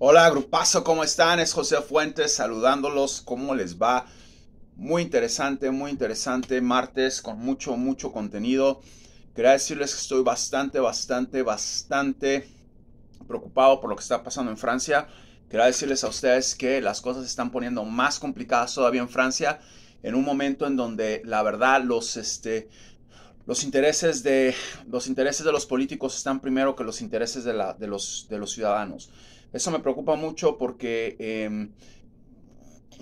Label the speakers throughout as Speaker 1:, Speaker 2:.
Speaker 1: Hola, grupazo, ¿cómo están? Es José Fuentes saludándolos. ¿Cómo les va? Muy interesante, muy interesante. Martes con mucho, mucho contenido. Quería decirles que estoy bastante, bastante, bastante preocupado por lo que está pasando en Francia. Quería decirles a ustedes que las cosas se están poniendo más complicadas todavía en Francia. En un momento en donde la verdad los, este, los intereses de los intereses de los políticos están primero que los intereses de, los, de los ciudadanos. Eso me preocupa mucho porque, em,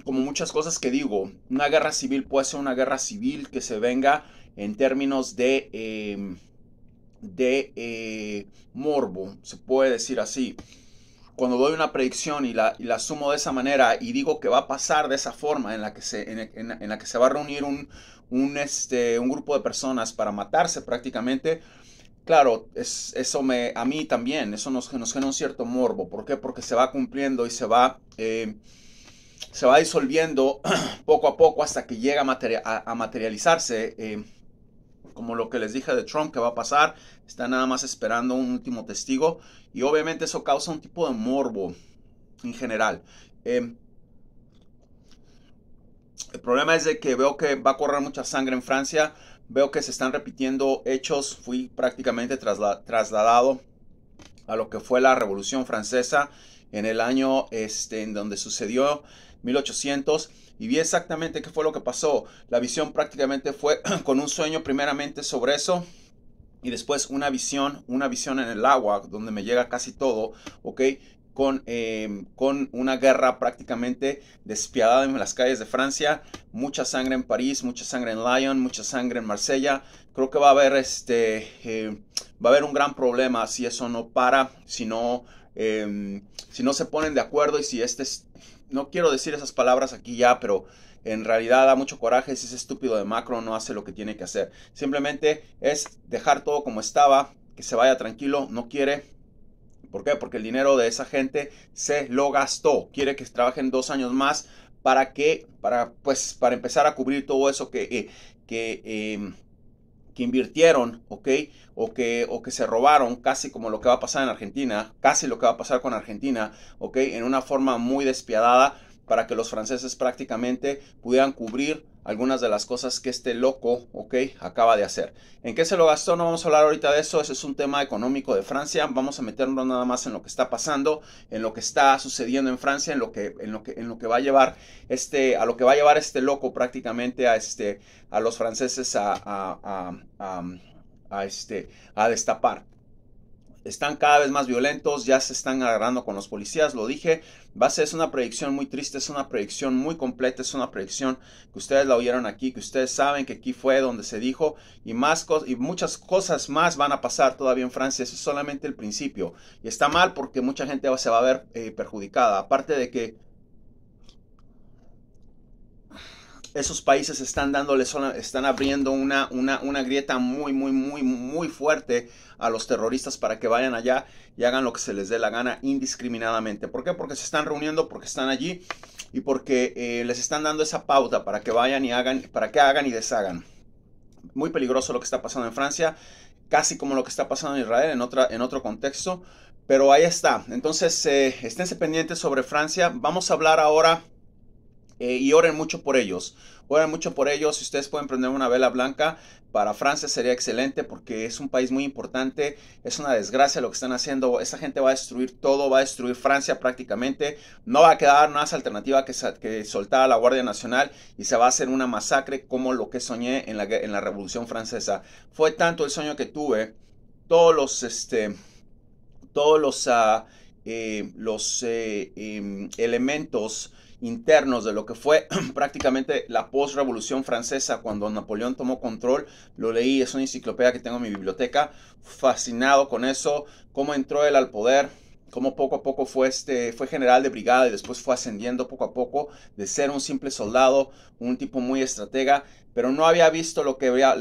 Speaker 1: como muchas cosas que digo, una guerra civil puede ser una guerra civil que se venga en términos de, em, de eh, morbo, se puede decir así. Cuando doy una predicción y la, sumo de esa manera y digo que va a pasar de esa forma en la que se, en la que se va a reunir un, un, este, un grupo de personas para matarse prácticamente, Claro, eso me, a mí también, eso nos, nos genera un cierto morbo. ¿Por qué? Porque se va cumpliendo y se va, em, se va disolviendo poco a poco hasta que llega a, materializarse. Em, como lo que les dije de Trump que va a pasar, está nada más esperando un último testigo y obviamente eso causa un tipo de morbo en general. Em, el problema es de que veo que va a correr mucha sangre en Francia veo que se están repitiendo hechos. Fui prácticamente trasladado a lo que fue la Revolución Francesa en el año este, en donde sucedió 1800 y vi exactamente qué fue lo que pasó. La visión prácticamente fue con un sueño primeramente sobre eso y después una visión, una visión en el agua donde me llega casi todo, ¿ok? con, em, con una guerra prácticamente despiadada en las calles de Francia, mucha sangre en París, mucha sangre en Lyon, mucha sangre en Marsella. Creo que va a haber este em, va a haber un gran problema si eso no para, si no, em, si no se ponen de acuerdo y si este no quiero decir esas palabras aquí ya, pero en realidad da mucho coraje si ese estúpido de Macron no hace lo que tiene que hacer. Simplemente es dejar todo como estaba, que se vaya tranquilo, no quiere, ¿Por qué? Porque el dinero de esa gente se lo gastó. Quiere que trabajen dos años más para que, para, pues, para empezar a cubrir todo eso que, eh, que, em, que invirtieron, O que, o que se robaron, casi como lo que va a pasar en Argentina, casi lo que va a pasar con Argentina, En una forma muy despiadada para que los franceses prácticamente pudieran cubrir algunas de las cosas que este loco, acaba de hacer. ¿En qué se lo gastó? No vamos a hablar ahorita de eso, ese es un tema económico de Francia, vamos a meternos nada más en lo que está pasando, en lo que está sucediendo en Francia, en lo que, en lo que, en lo que va a llevar este, a lo que va a llevar este loco prácticamente a este, a los franceses a, este, a destapar están cada vez más violentos, ya se están agarrando con los policías, lo dije, va a ser, es una predicción muy triste, es una predicción muy completa, es una predicción que ustedes la oyeron aquí, que ustedes saben que aquí fue donde se dijo y, y muchas cosas más van a pasar todavía en Francia, eso es solamente el principio y está mal porque mucha gente se va a ver eh, perjudicada, aparte de que esos países están dándole, están abriendo una, una, una grieta muy, muy, muy, muy fuerte a los terroristas para que vayan allá y hagan lo que se les dé la gana indiscriminadamente. ¿Por qué? Porque se están reuniendo, porque están allí y porque eh, les están dando esa pauta para que vayan y hagan, para que hagan y deshagan. Muy peligroso lo que está pasando en Francia, casi como lo que está pasando en Israel en, otra, en otro contexto. Pero ahí está. Entonces, eh, esténse pendientes sobre Francia. Vamos a hablar ahora eh, y oren mucho por ellos. Oren mucho por ellos. Si ustedes pueden prender una vela blanca, para Francia sería excelente porque es un país muy importante. Es una desgracia lo que están haciendo. Esta gente va a destruir todo, va a destruir Francia prácticamente. No va a quedar más alternativa que, que soltar a la Guardia Nacional y se va a hacer una masacre como lo que soñé en la, en la Revolución Francesa. Fue tanto el sueño que tuve. Todos los, este, todos los, ah, eh, los eh, em, elementos internos de lo que fue prácticamente la post-revolución francesa cuando Napoleón tomó control. Lo leí, es una enciclopedia que tengo en mi biblioteca, fascinado con eso, cómo entró él al poder, como poco a poco fue, este, fue general de brigada y después fue ascendiendo poco a poco de ser un simple soldado, un tipo muy estratega, pero no había visto lo que había,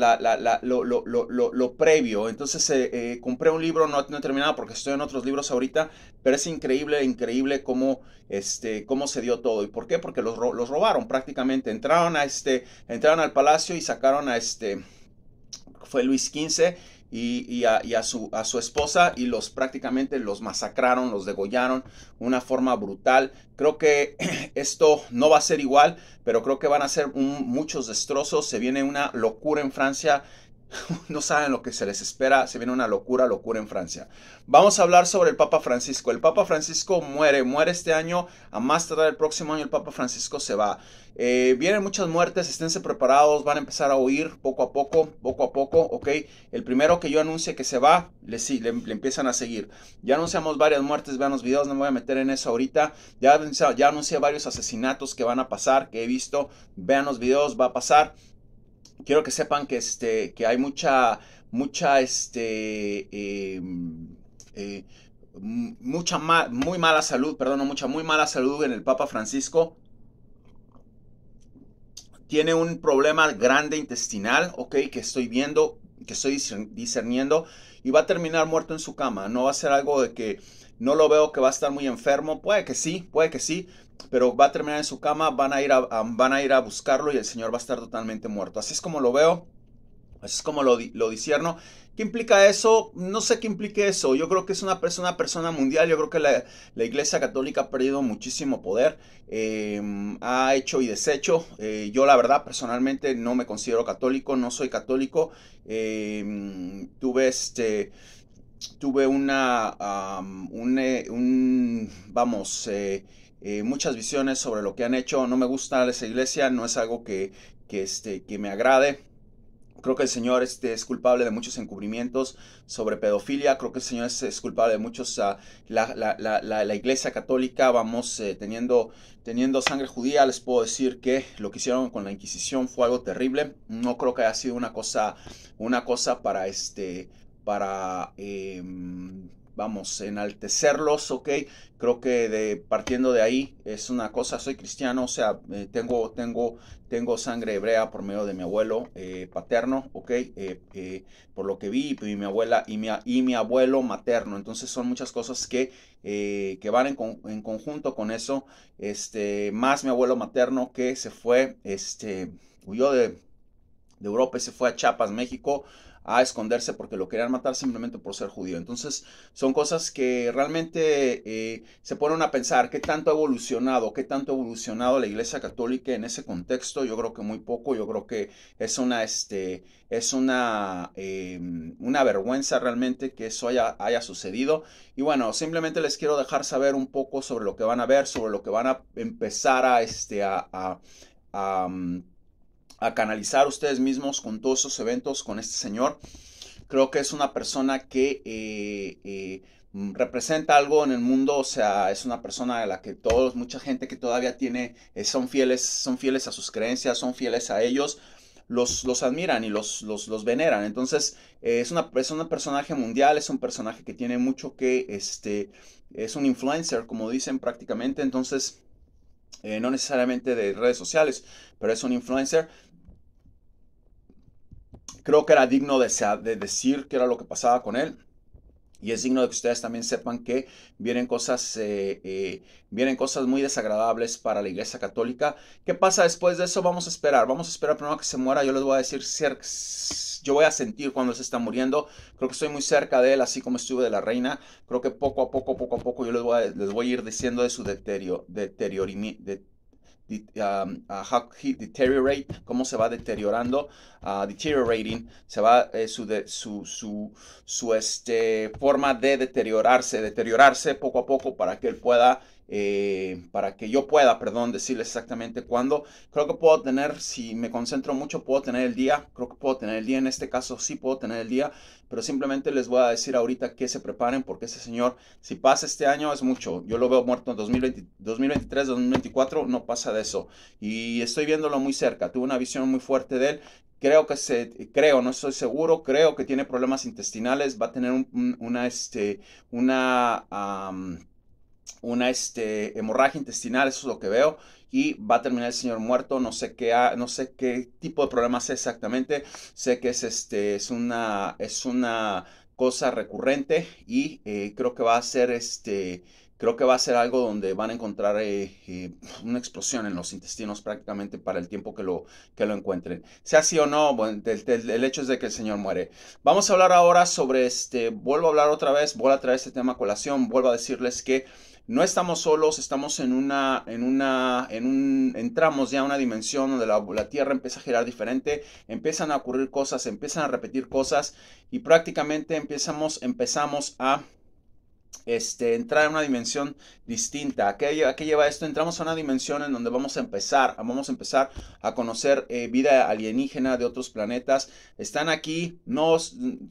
Speaker 1: lo, previo. Entonces eh, eh, compré un libro, no, no, he terminado porque estoy en otros libros ahorita, pero es increíble, increíble cómo, este, cómo se dio todo. ¿Y por qué? Porque los, los robaron prácticamente. Entraron, a este, entraron al palacio y sacaron a este, fue Luis XV y, a, su, a, su, esposa y los prácticamente los masacraron, los degollaron de una forma brutal. Creo que esto no va a ser igual, pero creo que van a ser muchos destrozos. Se viene una locura en Francia no saben lo que se les espera, se viene una locura, locura en Francia. Vamos a hablar sobre el Papa Francisco. El Papa Francisco muere, muere este año, a más tardar el próximo año el Papa Francisco se va. Eh, vienen muchas muertes, esténse preparados, van a empezar a oír poco a poco, poco a poco, ok. El primero que yo anuncie que se va, le, sí, le, empiezan a seguir. Ya anunciamos varias muertes, vean los videos, no me voy a meter en eso ahorita. Ya, ya anuncié varios asesinatos que van a pasar, que he visto, vean los videos, va a pasar quiero que sepan que, este, que hay mucha, mucha, este, em, eh, mucha, muy mala salud, perdón, mucha, muy mala salud en el Papa Francisco. Tiene un problema grande intestinal, ok, que estoy viendo, que estoy discerniendo, y va a terminar muerto en su cama. No va a ser algo de que no lo veo que va a estar muy enfermo. Puede que sí, puede que sí, pero va a terminar en su cama, van a, ir a, van a ir a buscarlo y el Señor va a estar totalmente muerto. Así es como lo veo, así es como lo, lo disierno. ¿Qué implica eso? No sé qué implique eso. Yo creo que es una persona, persona mundial. Yo creo que la, Iglesia Católica ha perdido muchísimo poder. Em, ha hecho y deshecho. Eh, yo la verdad personalmente no me considero católico. No soy católico. Em, tuve este... Tuve una... Eh, un, vamos eh, eh, muchas visiones sobre lo que han hecho. No me gusta esa iglesia, no es algo que, que, este, que me agrade. Creo que el Señor este, es culpable de muchos encubrimientos sobre pedofilia. Creo que el Señor es, culpable de muchos. Ah, la, la, la, la, iglesia católica, vamos, eh, teniendo, teniendo sangre judía, les puedo decir que lo que hicieron con la Inquisición fue algo terrible. No creo que haya sido una cosa, una cosa para este, para, em, vamos enaltecerlos, ¿ok? Creo que de, partiendo de ahí es una cosa, soy cristiano, o sea, eh, tengo, tengo, tengo sangre hebrea por medio de mi abuelo eh, paterno, ¿ok? Eh, por lo que vi, y mi abuela y mi, y mi abuelo materno. Entonces son muchas cosas que, que van en, conjunto con eso, este, más mi abuelo materno que se fue, este, huyó de, de Europa y se fue a Chiapas, México, a esconderse porque lo querían matar simplemente por ser judío. Entonces son cosas que realmente eh, se ponen a pensar qué tanto ha evolucionado, qué tanto ha evolucionado la Iglesia Católica en ese contexto. Yo creo que muy poco, yo creo que es una, este, es una, em, una vergüenza realmente que eso haya, sucedido. Y bueno, simplemente les quiero dejar saber un poco sobre lo que van a ver, sobre lo que van a empezar a, este, a mm, a canalizar ustedes mismos con todos esos eventos con este señor. Creo que es una persona que eh, eh, representa algo en el mundo, o sea, es una persona a la que todos, mucha gente que todavía tiene, eh, son fieles, son fieles a sus creencias, son fieles a ellos, los, los admiran y los, los, veneran. Entonces, es, una, un personaje mundial, es un personaje que tiene mucho que, este, es un influencer, como dicen prácticamente, entonces... no necesariamente de redes sociales, pero es un influencer. Creo que era digno de, de decir qué era lo que pasaba con él. Y es digno de que ustedes también sepan que vienen cosas, eh, eh, vienen cosas muy desagradables para la Iglesia Católica. ¿Qué pasa después de eso? Vamos a esperar. Vamos a esperar primero a que se muera. Yo les voy a decir, yo voy a sentir cuando se está muriendo. Creo que estoy muy cerca de él, así como estuve de la reina. Creo que poco a poco, poco a poco, yo les voy a, les voy a ir diciendo de su deterioro, Um, deteriorate, cómo se va deteriorando, uh, deteriorating, se va eh, su, su, su, su, este, forma de deteriorarse, deteriorarse poco a poco para que él pueda eh, para que yo pueda, perdón, decirles exactamente cuándo. Creo que puedo tener, si me concentro mucho, puedo tener el día. Creo que puedo tener el día. En este caso sí puedo tener el día. Pero simplemente les voy a decir ahorita que se preparen porque ese señor, si pasa este año, es mucho. Yo lo veo muerto en 2023, 2024, no pasa de eso. Y estoy viéndolo muy cerca. Tuve una visión muy fuerte de él creo que se, creo, no estoy seguro, creo que tiene problemas intestinales, va a tener un, una, este, una, una este, hemorragia intestinal, eso es lo que veo, y va a terminar el señor muerto, no sé qué, no sé qué tipo de problema es exactamente, sé que es, este, es, una, es una cosa recurrente y eh, creo que va a ser este... Creo que va a ser algo donde van a encontrar eh, eh, una explosión en los intestinos prácticamente para el tiempo que lo, lo encuentren. Sea así o no, el, hecho es de que el Señor muere. Vamos a hablar ahora sobre este, vuelvo a hablar otra vez, vuelvo a traer este tema a colación, vuelvo a decirles que no estamos solos, estamos en una, en una, en un, entramos ya a una dimensión donde la, Tierra empieza a girar diferente, empiezan a ocurrir cosas, empiezan a repetir cosas y prácticamente empezamos, empezamos a este, entrar en una dimensión distinta. ¿A qué, lleva esto? Entramos a una dimensión en donde vamos a empezar, vamos a empezar a conocer eh, vida alienígena de otros planetas. Están aquí, no,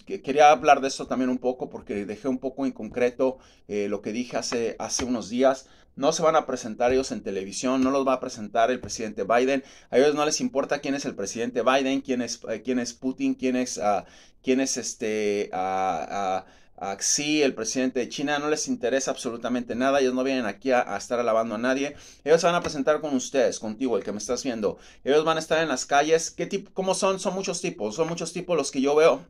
Speaker 1: quería hablar de esto también un poco porque dejé un poco en concreto eh, lo que dije hace, unos días. No se van a presentar ellos en televisión, no los va a presentar el presidente Biden. A ellos no les importa quién es el presidente Biden, quién es, eh, quién es Putin, quién es, ah, quién este... Ah, ah, a ah, Xi, el presidente de China, no les interesa absolutamente nada, ellos no vienen aquí a, estar alabando a nadie, ellos se van a presentar con ustedes, contigo, el que me estás viendo, ellos van a estar en las calles, ¿qué tipo, cómo son? Son muchos tipos, son muchos tipos los que yo veo,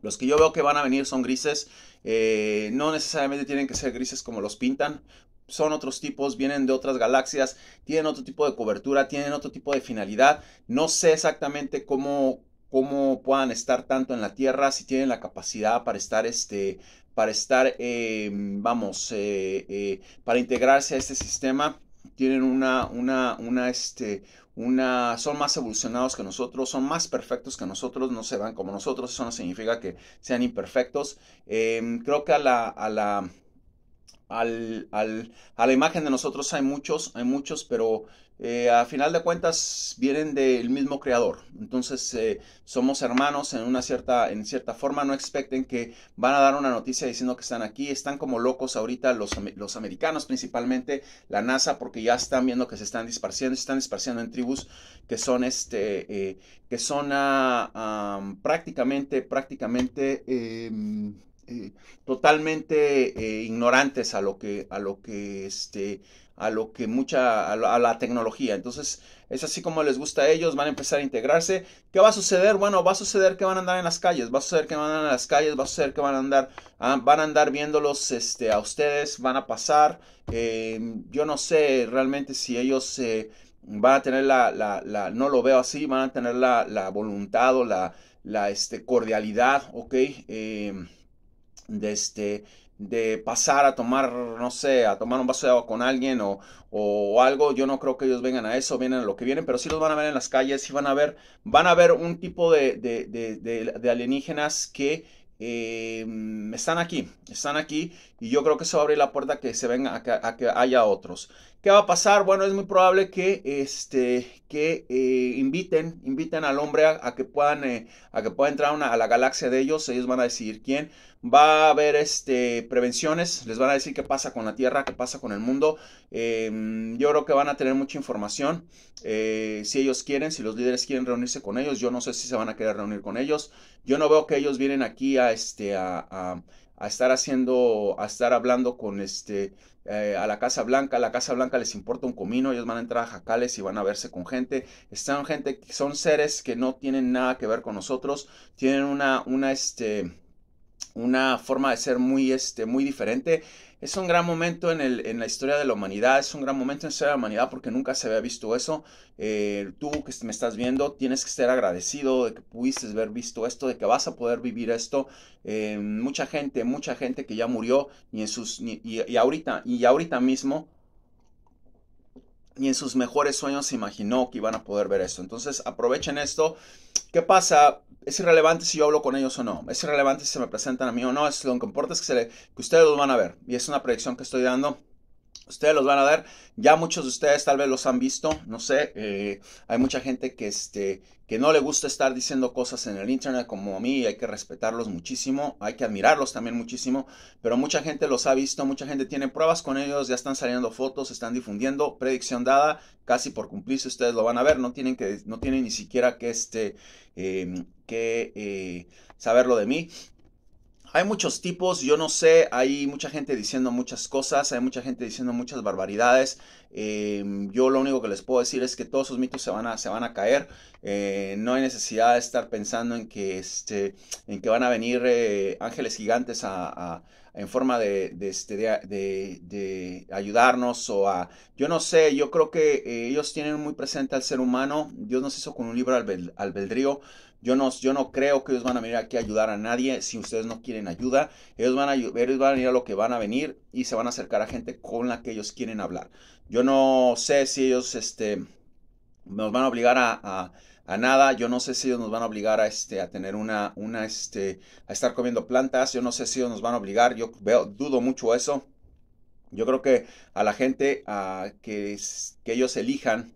Speaker 1: los que yo veo que van a venir son grises, eh, no necesariamente tienen que ser grises como los pintan, son otros tipos, vienen de otras galaxias, tienen otro tipo de cobertura, tienen otro tipo de finalidad. No sé exactamente cómo, cómo puedan estar tanto en la tierra, si tienen la capacidad para estar, este, para estar, em, vamos, eh, eh, para integrarse a este sistema, tienen una, una, una, este, una, son más evolucionados que nosotros, son más perfectos que nosotros, no se van como nosotros, eso no significa que sean imperfectos. Em, creo que a la, a la a la imagen de nosotros hay muchos, hay muchos, pero eh, a final de cuentas vienen del mismo creador. Entonces eh, somos hermanos en una cierta, en cierta forma. No expecten que van a dar una noticia diciendo que están aquí. Están como locos ahorita los, americanos, principalmente la NASA, porque ya están viendo que se están disparciendo, se están disparciendo en tribus que son este, eh, que son prácticamente, prácticamente em, eh, totalmente eh, ignorantes a lo que, a lo que, este, a lo que mucha, a la, tecnología. Entonces, es así como les gusta a ellos, van a empezar a integrarse. ¿Qué va a suceder? Bueno, va a suceder que van a andar en las calles, va a suceder que van a andar en las calles, va a suceder que van a andar, ah, van a andar viéndolos este, a ustedes, van a pasar. Eh, yo no sé realmente si ellos van a tener la, la, no lo veo así, van a tener la, voluntad o la, la este, cordialidad, ¿ok? de, este, de pasar a tomar, no sé, a tomar un vaso de agua con alguien o, o, algo. Yo no creo que ellos vengan a eso, vienen a lo que vienen, pero sí los van a ver en las calles, y van a ver, van a ver un tipo de, de, de, alienígenas que em, están aquí, están aquí y yo creo que eso abrir la puerta a que se venga, a que haya otros. ¿Qué va a pasar? Bueno, es muy probable que, este, que eh, inviten, inviten al hombre a, que puedan, eh, a que pueda entrar a la galaxia de ellos. Ellos van a decidir quién. Va a haber este, prevenciones, les van a decir qué pasa con la Tierra, qué pasa con el mundo. Em, yo creo que van a tener mucha información. Eh, si ellos quieren, si los líderes quieren reunirse con ellos, yo no sé si se van a querer reunir con ellos. Yo no veo que ellos vienen aquí a, este, a a estar haciendo, a estar hablando con este, eh, a la Casa Blanca, a la Casa Blanca les importa un comino, ellos van a entrar a jacales y van a verse con gente, están gente, son seres que no tienen nada que ver con nosotros, tienen una, una, este, una forma de ser muy, este, muy diferente. Es un gran momento en, el, en, la historia de la humanidad, es un gran momento en la historia de la humanidad porque nunca se había visto eso. Eh, tú que me estás viendo, tienes que ser agradecido de que pudiste haber visto esto, de que vas a poder vivir esto. Eh, mucha gente, mucha gente que ya murió y, en sus, y, ahorita, y ahorita mismo ni en sus mejores sueños se imaginó que iban a poder ver esto. Entonces aprovechen esto. ¿Qué pasa? Es irrelevante si yo hablo con ellos o no. Es irrelevante si se me presentan a mí o no. Es lo que importa es que, que ustedes los van a ver. Y es una predicción que estoy dando Ustedes los van a dar. Ya muchos de ustedes tal vez los han visto. No sé. Eh, hay mucha gente que, este, que no le gusta estar diciendo cosas en el internet como a mí. Hay que respetarlos muchísimo. Hay que admirarlos también muchísimo. Pero mucha gente los ha visto. Mucha gente tiene pruebas con ellos. Ya están saliendo fotos. Están difundiendo. Predicción dada. Casi por cumplirse. Ustedes lo van a ver. No tienen, que, no tienen ni siquiera que, este, em, que eh, saberlo de mí. Hay muchos tipos, yo no sé, hay mucha gente diciendo muchas cosas, hay mucha gente diciendo muchas barbaridades. Em, yo lo único que les puedo decir es que todos esos mitos se van a, se van a caer. Eh, no hay necesidad de estar pensando en que, este, en que van a venir eh, ángeles gigantes en forma este, de, de, ayudarnos o a... Yo no sé, yo creo que eh, ellos tienen muy presente al ser humano. Dios nos hizo con un libro albedrío. Yo no, yo no creo que ellos van a venir aquí a ayudar a nadie si ustedes no quieren ayuda. Ellos van a, ir van a a lo que van a venir y se van a acercar a gente con la que ellos quieren hablar. Yo no sé si ellos este, nos van a obligar a, nada. Yo no sé si ellos nos van a obligar a, este, a tener una, una, este, a estar comiendo plantas. Yo no sé si ellos nos van a obligar. Yo veo, dudo mucho eso. Yo creo que a la gente que ellos elijan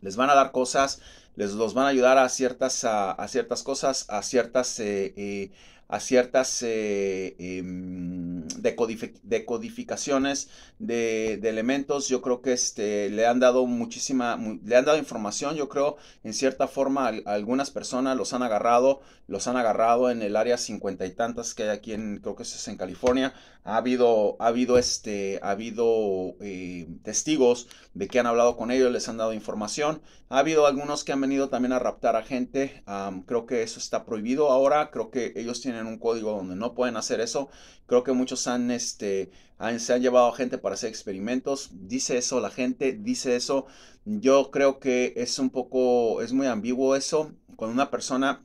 Speaker 1: les van a dar cosas les los van a ayudar a ciertas, a, ciertas cosas, a ciertas, eh, eh, a ciertas eh, em, decodificaciones de, elementos. Yo creo que este, le han dado muchísima, le han dado información, yo creo, en cierta forma algunas personas los han agarrado, los han agarrado en el área cincuenta y tantas que hay aquí en, creo que es en California, ha habido, ha habido, este, ha habido eh, testigos de que han hablado con ellos, les han dado información. Ha habido algunos que han venido también a raptar a gente. creo que eso está prohibido ahora. Creo que ellos tienen un código donde no pueden hacer eso. Creo que muchos han, este, se han llevado a gente para hacer experimentos. Dice eso la gente, dice eso. Yo creo que es un poco, es muy ambiguo eso. Cuando una persona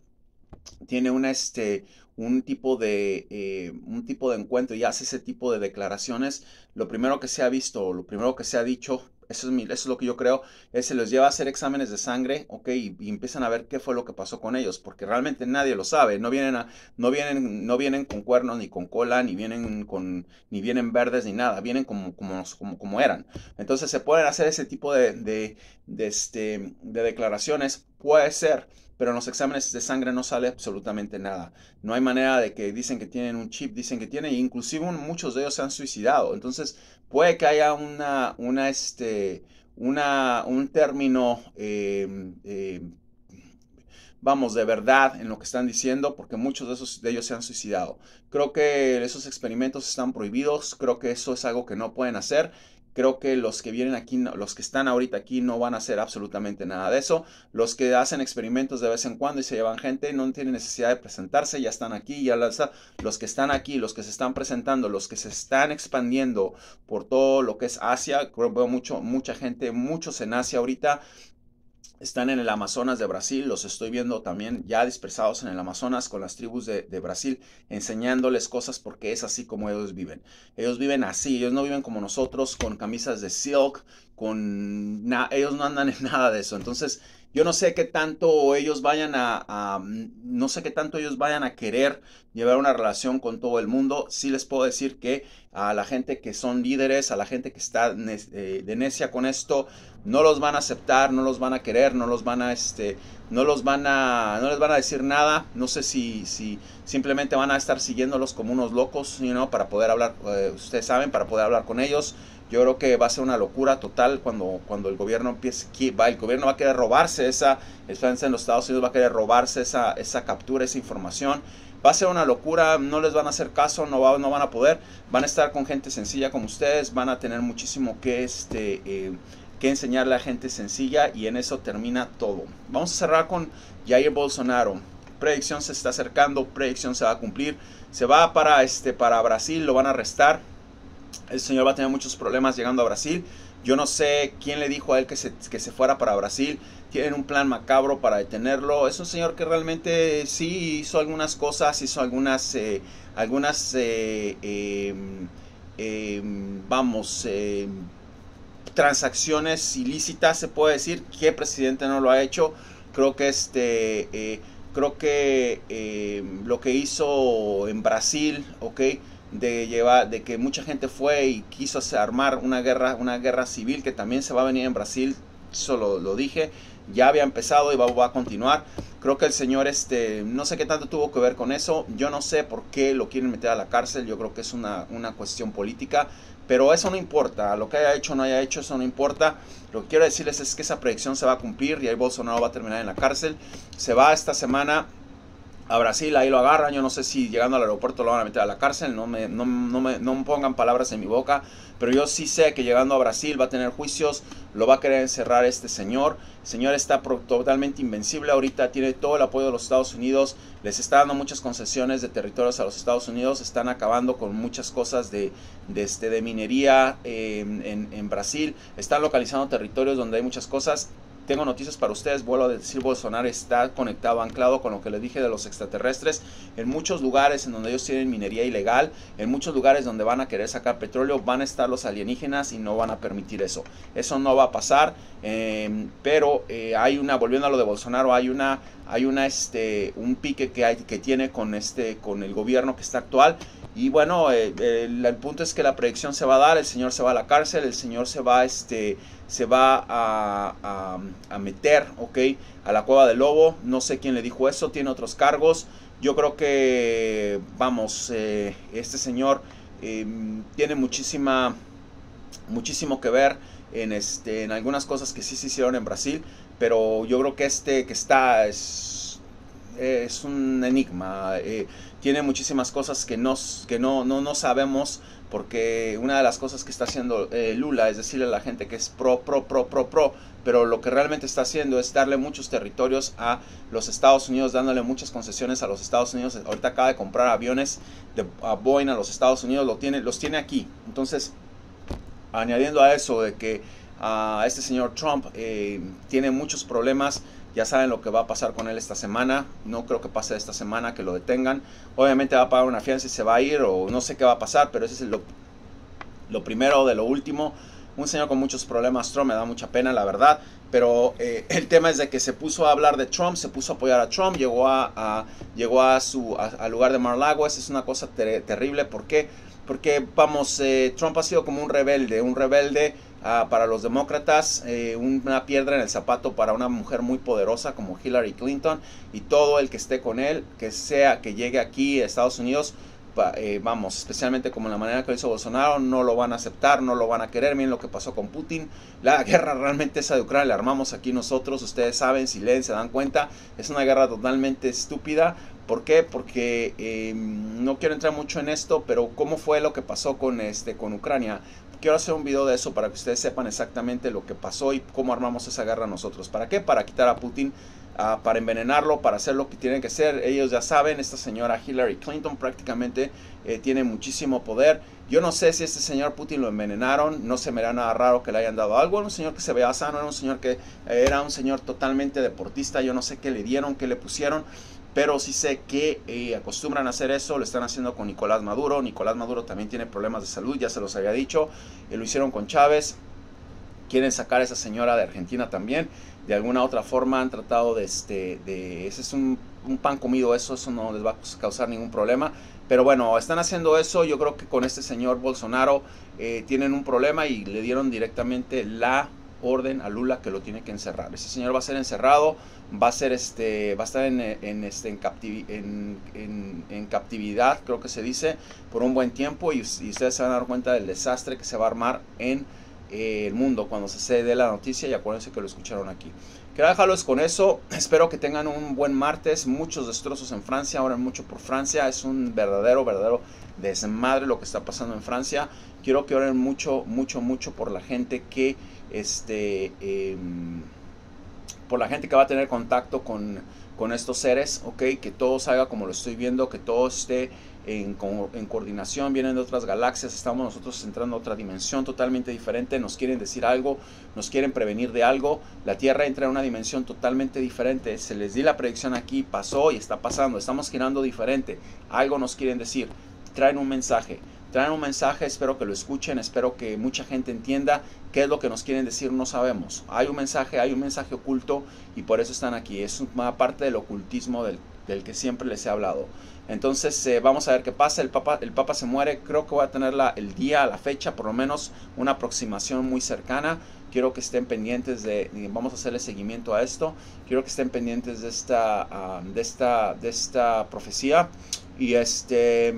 Speaker 1: tiene una, este, un tipo de, eh, un tipo de encuentro y hace ese tipo de declaraciones, lo primero que se ha visto, lo primero que se ha dicho, eso es, es lo que yo creo, es se los lleva a hacer exámenes de sangre, ok, y, empiezan a ver qué fue lo que pasó con ellos, porque realmente nadie lo sabe, no vienen, a, no vienen, no vienen con cuernos, ni con cola, ni vienen con, ni vienen verdes, ni nada, vienen como, como, como, como eran. Entonces se pueden hacer ese tipo este, de declaraciones, puede ser pero en los exámenes de sangre no sale absolutamente nada. No hay manera de que dicen que tienen un chip, dicen que tienen, inclusive muchos de ellos se han suicidado. Entonces, puede que haya una, una, este, una, un término, em, em, vamos, de verdad en lo que están diciendo, porque muchos de, esos, de ellos se han suicidado. Creo que esos experimentos están prohibidos, creo que eso es algo que no pueden hacer Creo que los que vienen aquí, los que están ahorita aquí, no van a hacer absolutamente nada de eso. Los que hacen experimentos de vez en cuando y se llevan gente, no tienen necesidad de presentarse, ya están aquí, ya lanzan. los que están aquí, los que se están presentando, los que se están expandiendo por todo lo que es Asia. Creo, veo mucho, mucha gente, muchos en Asia ahorita están en el Amazonas de Brasil, los estoy viendo también ya dispersados en el Amazonas con las tribus de, Brasil, enseñándoles cosas porque es así como ellos viven. Ellos viven así, ellos no viven como nosotros con camisas de silk, con ellos no andan en nada de eso. Entonces, yo no sé qué tanto ellos vayan a, a no sé qué tanto ellos vayan a querer llevar una relación con todo el mundo. Sí les puedo decir que a la gente que son líderes, a la gente que está eh, de necia con esto, no los van a aceptar, no los van a querer, no los van a, este, no los van a, no les van a decir nada. No sé si, si simplemente van a estar siguiéndolos como unos locos, you para poder hablar, eh, ustedes saben, para poder hablar con ellos. Yo creo que va a ser una locura total cuando, cuando el gobierno empiece, va, el gobierno va a querer robarse esa, en los Estados Unidos va a querer robarse esa, esa captura, esa información va a ser una locura, no les van a hacer caso, no, no van a poder, van a estar con gente sencilla como ustedes, van a tener muchísimo que, este, eh, que enseñarle a gente sencilla y en eso termina todo. Vamos a cerrar con Jair Bolsonaro. Predicción se está acercando, predicción se va a cumplir, se va para, este, para Brasil, lo van a arrestar. El señor va a tener muchos problemas llegando a Brasil yo no sé quién le dijo a él que se, fuera para Brasil. Tienen un plan macabro para detenerlo. Es un señor que realmente sí hizo algunas cosas, hizo algunas, eh, algunas, eh, em, em, vamos, em, transacciones ilícitas, se puede decir. ¿Qué presidente no lo ha hecho? Creo que este, eh, creo que lo que hizo en Brasil, ¿ok? de llevar de que mucha gente fue y quiso armar una guerra una guerra civil que también se va a venir en Brasil solo lo dije ya había empezado y va, va, a continuar creo que el señor este no sé qué tanto tuvo que ver con eso yo no sé por qué lo quieren meter a la cárcel yo creo que es una, una cuestión política pero eso no importa lo que haya hecho o no haya hecho eso no importa lo que quiero decirles es que esa predicción se va a cumplir y ahí Bolsonaro va a terminar en la cárcel se va esta semana a Brasil, ahí lo agarran, yo no sé si llegando al aeropuerto lo van a meter a la cárcel, no me, no, me, pongan palabras en mi boca, pero yo sí sé que llegando a Brasil va a tener juicios, lo va a querer encerrar este señor, el señor está totalmente invencible ahorita, tiene todo el apoyo de los Estados Unidos, les está dando muchas concesiones de territorios a los Estados Unidos, están acabando con muchas cosas de, de este, minería eh, en, en Brasil, están localizando territorios donde hay muchas cosas tengo noticias para ustedes, vuelvo a decir, Bolsonaro está conectado, anclado con lo que les dije de los extraterrestres. En muchos lugares en donde ellos tienen minería ilegal, en muchos lugares donde van a querer sacar petróleo, van a estar los alienígenas y no van a permitir eso. Eso no va a pasar, em, pero eh, hay una, volviendo a lo de Bolsonaro, hay una, hay una, este, un pique que, hay, que tiene con, este, con el gobierno que está actual. Y bueno, eh, el, punto es que la predicción se va a dar, el señor se va a la cárcel, el señor se va, a este, se va a, meter, ¿ok? A la cueva del lobo. No sé quién le dijo eso, tiene otros cargos. Yo creo que, vamos, eh, este señor em, tiene muchísima, muchísimo que ver en, este, en algunas cosas que sí se hicieron en Brasil, pero yo creo que este que está es, es un enigma. Eh, tiene muchísimas cosas que, nos, que no, no, no sabemos, porque una de las cosas que está haciendo eh, Lula es decirle a la gente que es pro, pro, pro, pro, pro, pero lo que realmente está haciendo es darle muchos territorios a los Estados Unidos, dándole muchas concesiones a los Estados Unidos. Ahorita acaba de comprar aviones de a Boeing a los Estados Unidos, lo tiene, los tiene aquí. Entonces, añadiendo a eso de que a ah, este señor Trump eh, tiene muchos problemas ya saben lo que va a pasar con él esta semana. No creo que pase esta semana que lo detengan. Obviamente va a pagar una fianza y se va a ir o no sé qué va a pasar, pero ese es lo, primero de lo último. Un señor con muchos problemas, Trump, me da mucha pena, la verdad. Pero eh, el tema es de que se puso a hablar de Trump, se puso a apoyar a Trump, llegó a, llegó a su lugar de mar es una cosa terrible. ¿Por qué? Porque, vamos, eh, Trump ha sido como un rebelde, un rebelde Ah, para los demócratas, eh, una piedra en el zapato para una mujer muy poderosa como Hillary Clinton y todo el que esté con él, que sea que llegue aquí a Estados Unidos, eh, vamos, especialmente como la manera que hizo Bolsonaro, no lo van a aceptar, no lo van a querer. Miren lo que pasó con Putin. La guerra realmente esa de Ucrania la armamos aquí nosotros, ustedes saben, si leen, se dan cuenta. Es una guerra totalmente estúpida. ¿Por qué? Porque em, no quiero entrar mucho en esto, pero cómo fue lo que pasó con, este, con Ucrania quiero hacer un video de eso para que ustedes sepan exactamente lo que pasó y cómo armamos esa guerra nosotros. ¿Para qué? Para quitar a Putin, ah, para envenenarlo, para hacer lo que tienen que ser. Ellos ya saben, esta señora Hillary Clinton prácticamente eh, tiene muchísimo poder. Yo no sé si este señor Putin lo envenenaron, no se me da nada raro que le hayan dado algo. Era un señor que se veía sano, era un señor que eh, era un señor totalmente deportista, yo no sé qué le dieron, qué le pusieron pero sí sé que eh, acostumbran a hacer eso, lo están haciendo con Nicolás Maduro, Nicolás Maduro también tiene problemas de salud, ya se los había dicho, lo hicieron con Chávez, quieren sacar a esa señora de Argentina también, de alguna otra forma han tratado de, este, ese es un, pan comido, eso, eso no les va a causar ningún problema, pero bueno, están haciendo eso, yo creo que con este señor Bolsonaro eh, tienen un problema y le dieron directamente la orden a Lula que lo tiene que encerrar. Ese señor va a ser encerrado, va a ser este, va a estar en, en este, en, en, captividad, creo que se dice, por un buen tiempo y, ustedes se van a dar cuenta del desastre que se va a armar en eh, el mundo cuando se dé la noticia y acuérdense que lo escucharon aquí. Quiero dejarlos con eso, espero que tengan un buen martes, muchos destrozos en Francia, oren mucho por Francia, es un verdadero, verdadero desmadre lo que está pasando en Francia. Quiero que oren mucho, mucho, mucho por la gente que este, em, por la gente que va a tener contacto con, estos seres, ¿ok? Que todo salga como lo estoy viendo, que todo esté en, en, coordinación, vienen de otras galaxias, estamos nosotros entrando a otra dimensión totalmente diferente, nos quieren decir algo, nos quieren prevenir de algo, la Tierra entra en una dimensión totalmente diferente, se les di la predicción aquí, pasó y está pasando, estamos girando diferente, algo nos quieren decir, traen un mensaje, traen un mensaje, espero que lo escuchen, espero que mucha gente entienda qué es lo que nos quieren decir, no sabemos. Hay un mensaje, hay un mensaje oculto y por eso están aquí. Es una parte del ocultismo del, que siempre les he hablado. Entonces eh, vamos a ver qué pasa, el Papa, el Papa se muere, creo que voy a tener la, el día, la fecha, por lo menos una aproximación muy cercana. Quiero que estén pendientes de, vamos a hacerle seguimiento a esto, quiero que estén pendientes de esta, ah, de esta, de esta profecía. Y este,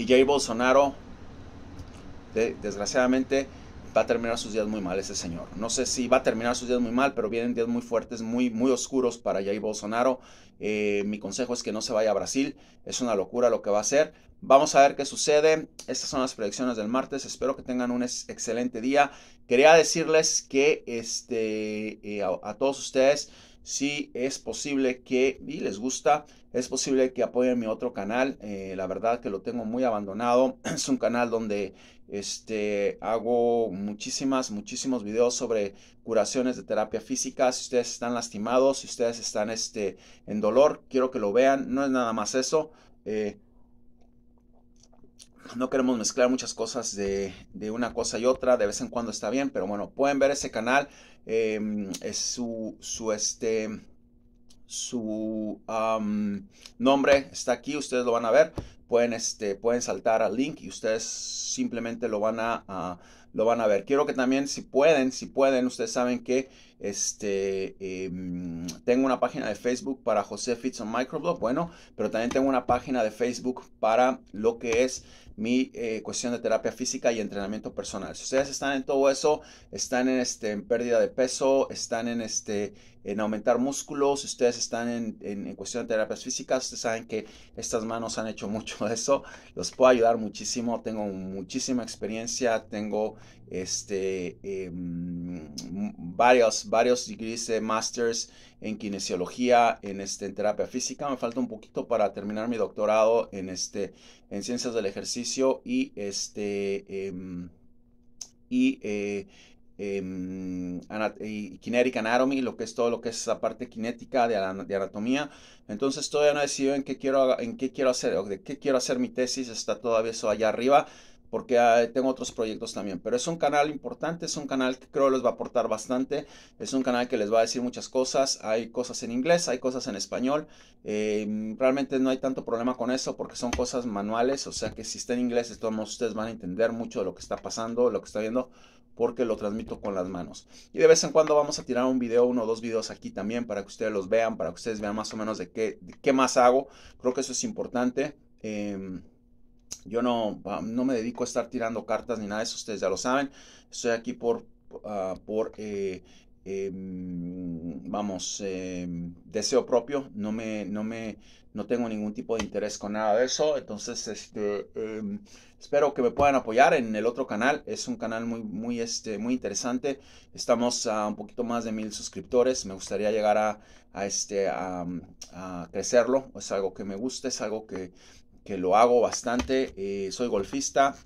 Speaker 1: y Jay Bolsonaro, desgraciadamente, va a terminar sus días muy mal ese señor. No sé si va a terminar sus días muy mal, pero vienen días muy fuertes, muy, muy oscuros para Jay Bolsonaro. Eh, mi consejo es que no se vaya a Brasil. Es una locura lo que va a hacer. Vamos a ver qué sucede. Estas son las predicciones del martes. Espero que tengan un excelente día. Quería decirles que este, eh, a todos ustedes si es posible que, y les gusta, es posible que apoyen mi otro canal. Eh, la verdad que lo tengo muy abandonado. Es un canal donde este, hago muchísimas, muchísimos videos sobre curaciones de terapia física. Si ustedes están lastimados, si ustedes están este, en dolor, quiero que lo vean. No es nada más eso. Eh, no queremos mezclar muchas cosas de, de, una cosa y otra, de vez en cuando está bien, pero bueno, pueden ver ese canal. Em, es su, su, este, su nombre está aquí, ustedes lo van a ver. Pueden, este, pueden saltar al link y ustedes simplemente lo van a, lo van a ver. Quiero que también, si pueden, si pueden, ustedes saben que este, em, tengo una página de Facebook para José Fitz on Microblog, bueno, pero también tengo una página de Facebook para lo que es mi eh, cuestión de terapia física y entrenamiento personal. Si ustedes están en todo eso, están en, este, en pérdida de peso, están en, este, en aumentar músculos, si ustedes están en, cuestión de terapias físicas, ustedes saben que estas manos han hecho mucho de eso, los puedo ayudar muchísimo, tengo muchísima experiencia, tengo este, em, varios, varios degrees de masters en kinesiología, en, este, terapia física. Me falta un poquito para terminar mi doctorado en, este, en ciencias del ejercicio y, este, em, eh, em, y kinetic anatomy, lo que es todo lo que es esa parte cinética de, anatomía. Entonces todavía no he decidido en qué quiero, en qué quiero hacer, de qué quiero hacer mi tesis, está todavía eso allá arriba porque ah, tengo otros proyectos también. Pero es un canal importante, es un canal que creo les va a aportar bastante, es un canal que les va a decir muchas cosas, hay cosas en inglés, hay cosas en español, em, realmente no hay tanto problema con eso porque son cosas manuales, o sea que si está en inglés, de ustedes van a entender mucho de lo que está pasando, lo que está viendo, porque lo transmito con las manos. Y de vez en cuando vamos a tirar un video, uno o dos videos aquí también para que ustedes los vean, para que ustedes vean más o menos de qué, qué más hago, creo que eso es importante. Eh, yo no, ah, no me dedico a estar tirando cartas ni nada de eso, ustedes ya lo saben. Estoy aquí por, ah, por eh, em, vamos, em, deseo propio, no me, no me, no tengo ningún tipo de interés con nada de eso, entonces, este, em, espero que me puedan apoyar en el otro canal, es un canal muy, muy, este, muy interesante, estamos a un poquito más de mil suscriptores, me gustaría llegar a, a este, a, a crecerlo, es algo que me gusta, es algo que que lo hago bastante. Eh, soy golfista,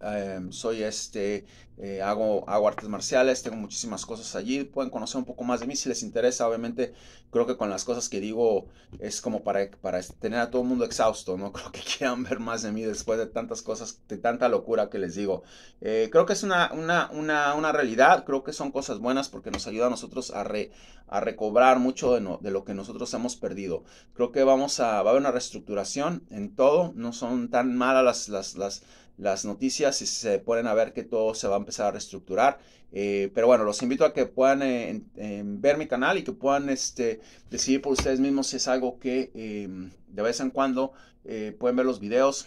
Speaker 1: Em, soy este, eh, hago, artes marciales, tengo muchísimas cosas allí. Pueden conocer un poco más de mí si les interesa. Obviamente, creo que con las cosas que digo es como para, para tener a todo el mundo exhausto. No creo que quieran ver más de mí después de tantas cosas, de tanta locura que les digo. Eh, creo que es una, una, realidad. Creo que son cosas buenas porque nos ayuda a nosotros a, a recobrar mucho de, lo que nosotros hemos perdido. Creo que vamos a, va a haber una reestructuración en todo. No son tan malas las, las las noticias y se pueden ver que todo se va a empezar a reestructurar. Eh, pero bueno, los invito a que puedan eh, ver mi canal y que puedan este, decidir por ustedes mismos si es algo que em, de vez en cuando eh, pueden ver los videos.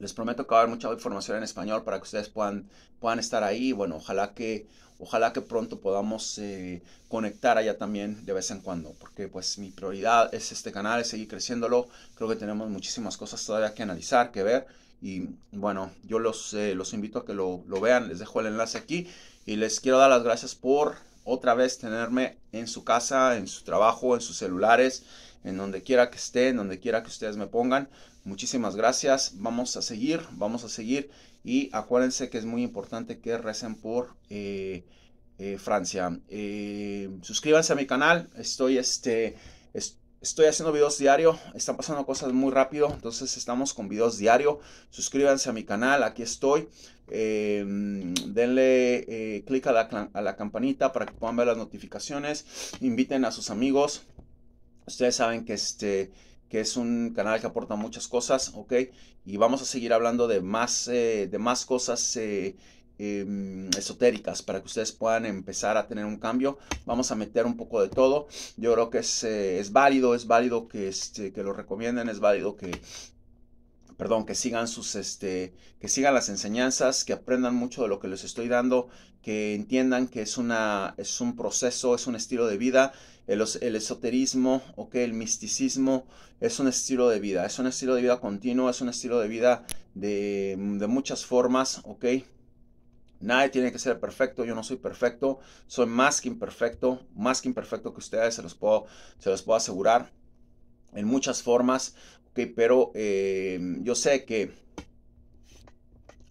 Speaker 1: Les prometo que va a haber mucha información en español para que ustedes puedan, puedan estar ahí. Bueno, ojalá que, ojalá que pronto podamos conectar allá también de vez en cuando, porque pues mi prioridad es este canal, es seguir creciéndolo. Creo que tenemos muchísimas cosas todavía que analizar, que ver. Y bueno, yo los, eh, invito a que lo, vean, les dejo el enlace aquí y les quiero dar las gracias por otra vez tenerme en su casa, en su trabajo, en sus celulares, en donde quiera que estén, donde quiera que ustedes me pongan. Muchísimas gracias, vamos a seguir, vamos a seguir y acuérdense que es muy importante que recen por... Eh, eh, Francia. suscríbanse a mi canal. Estoy este. Estoy haciendo videos diario, están pasando cosas muy rápido, entonces estamos con videos diario. Suscríbanse a mi canal, aquí estoy. Em, denle eh, clic a la, campanita para que puedan ver las notificaciones. Inviten a sus amigos. Ustedes saben que este que es un canal que aporta muchas cosas, ¿ok? Y vamos a seguir hablando de más, eh, de más cosas eh, Em, esotéricas para que ustedes puedan empezar a tener un cambio. Vamos a meter un poco de todo. Yo creo que eh, es, válido, es válido que, este, que lo recomienden, es válido que, perdón, que sigan sus, este, que sigan las enseñanzas, que aprendan mucho de lo que les estoy dando, que entiendan que es una, es un proceso, es un estilo de vida, el, el esoterismo, ok, el misticismo, es un estilo de vida, es un estilo de vida continuo, es un estilo de vida de, de muchas formas, ok. Nadie tiene que ser perfecto, yo no soy perfecto, soy más que imperfecto, más que imperfecto que ustedes, se los puedo, se los puedo asegurar en muchas formas, pero em, yo sé que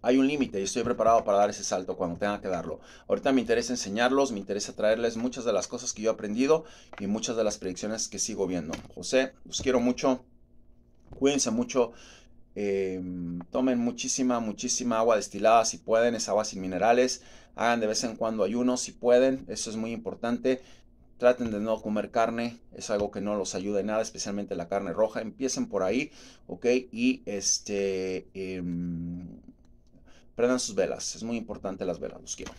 Speaker 1: hay un límite y estoy preparado para dar ese salto cuando tenga que darlo. Ahorita me interesa enseñarlos, me interesa traerles muchas de las cosas que yo he aprendido y muchas de las predicciones que sigo viendo. José, los quiero mucho, cuídense mucho Em, tomen muchísima, muchísima agua destilada si pueden, es agua sin minerales. Hagan de vez en cuando ayunos si pueden, eso es muy importante. Traten de no comer carne, es algo que no los ayuda en nada, especialmente la carne roja. Empiecen por ahí, ¿ok? Y este, em, prendan sus velas, es muy importante las velas, los quiero.